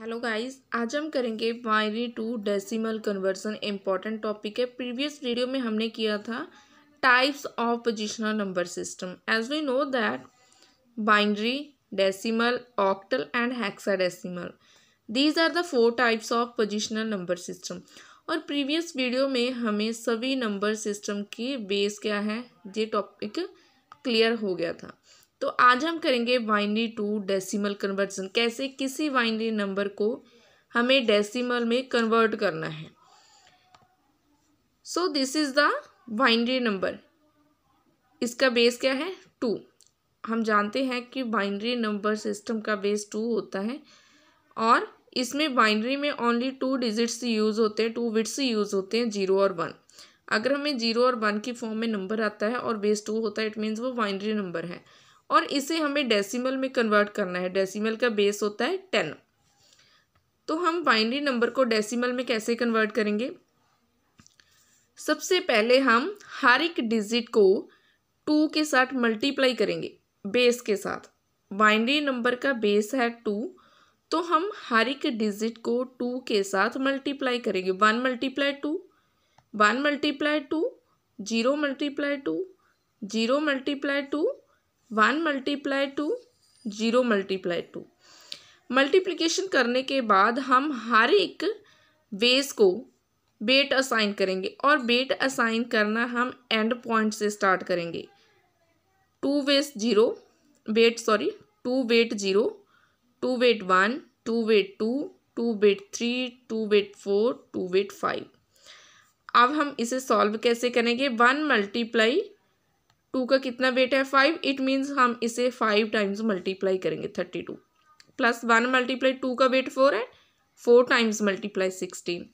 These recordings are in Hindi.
हेलो गाइस आज हम करेंगे binary to decimal conversion important topic है प्रीवियस वीडियो में हमने किया था types of positional number system as we know that binary decimal octal and hexadecimal these are the four types of positional number system और प्रीवियस वीडियो में हमें सभी नंबर सिस्टम की बेस क्या है ये टॉपिक क्लियर हो गया था तो आज हम करेंगे बाइनरी टू डेसिमल कन्वर्जन कैसे किसी बाइनरी नंबर को हमें डेसिमल में कन्वर्ट करना है so this is the binary number इसका बेस क्या है टू हम जानते हैं कि बाइनरी नंबर सिस्टम का बेस टू होता है और इसमें बाइनरी में ओनली टू डिजिट्स यूज़ होते हैं टू विट्स यूज़ होते हैं जीरो और वन अगर हमें जीरो और वन की फॉर्म में नंबर आता है और बेस टू होता है इट मीन्स वो बाइनरी नंबर है और इसे हमें डेसिमल में कन्वर्ट करना है डेसिमल का बेस होता है टेन तो हम बाइनरी नंबर को डेसिमल में कैसे कन्वर्ट करेंगे सबसे पहले हम हर एक डिजिट को टू के साथ मल्टीप्लाई करेंगे बेस के साथ बाइनरी नंबर का बेस है टू तो हम हर एक डिजिट को टू के साथ मल्टीप्लाई करेंगे one multiply two one multiply two zero multiply two zero multiply two one multiply two zero multiply two multiplication करने के बाद हम हर एक बेस को बेट असाइन करेंगे और बेट असाइन करना हम एंड पॉइंट से स्टार्ट करेंगे two weight zero weight sorry two weight zero two weight one two weight two two weight three two weight four two weight five अब हम इसे सॉल्व कैसे करेंगे वन मल्टीप्लाई टू का कितना वेट है फाइव इट मीन्स हम इसे फाइव टाइम्स मल्टीप्लाई करेंगे thirty two plus one multiply two का वेट फोर है four times multiply sixteen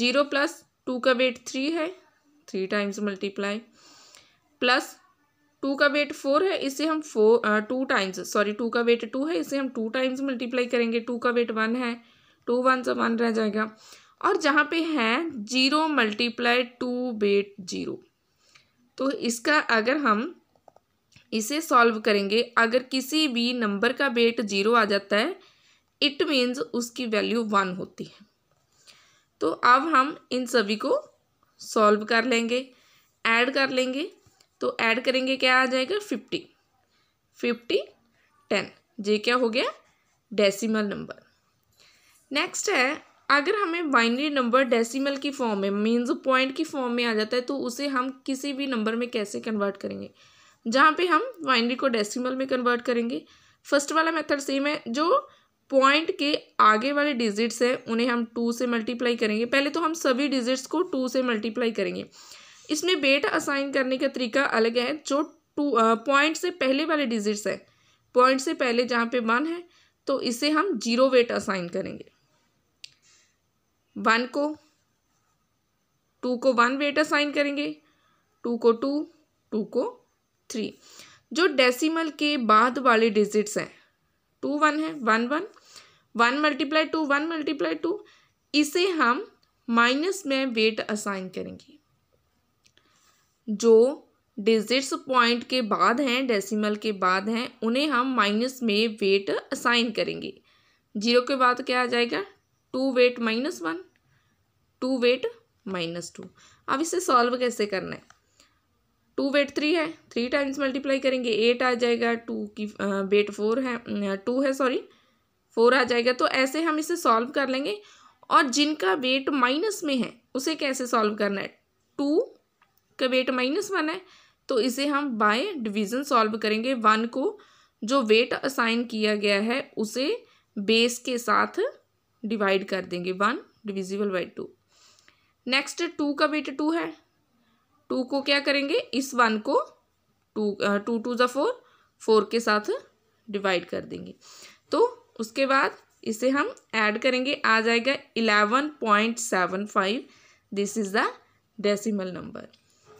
zero plus two का वेट थ्री है three times multiply plus two का वेट फोर है इसे हम four two times sorry two का वेट टू है इसे हम टू टाइम्स मल्टीप्लाई करेंगे टू का वेट वन है टू वन से वन रह जाएगा और जहाँ पे है zero multiply two weight zero तो इसका अगर हम इसे सॉल्व करेंगे अगर किसी भी नंबर का वेट जीरो आ जाता है इट मीन्स उसकी वैल्यू वन होती है तो अब हम इन सभी को सॉल्व कर लेंगे ऐड कर लेंगे तो ऐड करेंगे क्या आ जाएगा फिफ्टी फिफ्टी टेन ये क्या हो गया डेसिमल नंबर नेक्स्ट है अगर हमें बाइनरी नंबर डेसिमल की फॉर्म में मीन्स पॉइंट की फॉर्म में आ जाता है तो उसे हम किसी भी नंबर में कैसे कन्वर्ट करेंगे जहाँ पे हम बाइनरी को डेसिमल में कन्वर्ट करेंगे फर्स्ट वाला मेथड सेम है जो पॉइंट के आगे वाले डिजिट्स हैं उन्हें हम टू से मल्टीप्लाई करेंगे पहले तो हम सभी डिजिट्स को टू से मल्टीप्लाई करेंगे इसमें वेट असाइन करने का तरीका अलग है जो टू पॉइंट से पहले वाले डिजिट्स हैं पॉइंट से पहले जहाँ पे वन है तो इसे हम जीरो वेट असाइन करेंगे वन को टू को वन वेट असाइन करेंगे टू को टू टू को थ्री जो डेसिमल के बाद वाले डिजिट्स हैं टू वन है one one one multiply two one multiply two इसे हम माइनस में वेट असाइन करेंगे जो डिजिट्स पॉइंट के बाद हैं डेसिमल के बाद हैं उन्हें हम माइनस में वेट असाइन करेंगे जीरो के बाद क्या आ जाएगा two weight minus one two weight minus two अब इसे सॉल्व कैसे करना है टू वेट थ्री है थ्री टाइम्स मल्टीप्लाई करेंगे एट आ जाएगा टू की वेट फोर है टू है सॉरी फोर आ जाएगा तो ऐसे हम इसे सॉल्व कर लेंगे और जिनका वेट माइनस में है उसे कैसे सॉल्व करना है टू का वेट माइनस वन है तो इसे हम बाय डिवीज़न सॉल्व करेंगे वन को जो वेट असाइन किया गया है उसे बेस के साथ डिवाइड कर देंगे one divisible by two next two का बेटा टू है टू को क्या करेंगे इस वन को टू टू टू ज फोर फोर के साथ डिवाइड कर देंगे तो उसके बाद इसे हम ऐड करेंगे आ जाएगा eleven point seven five this is the decimal number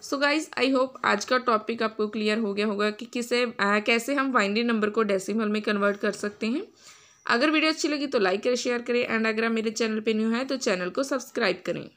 so guys I hope आज का टॉपिक आपको क्लियर हो गया होगा कि किसे आ, कैसे हम वाइंडी नंबर को डेसिमल में कन्वर्ट कर सकते हैं अगर वीडियो अच्छी लगी तो लाइक करें शेयर करें एंड अगर आप मेरे चैनल पर न्यू है तो चैनल को सब्सक्राइब करें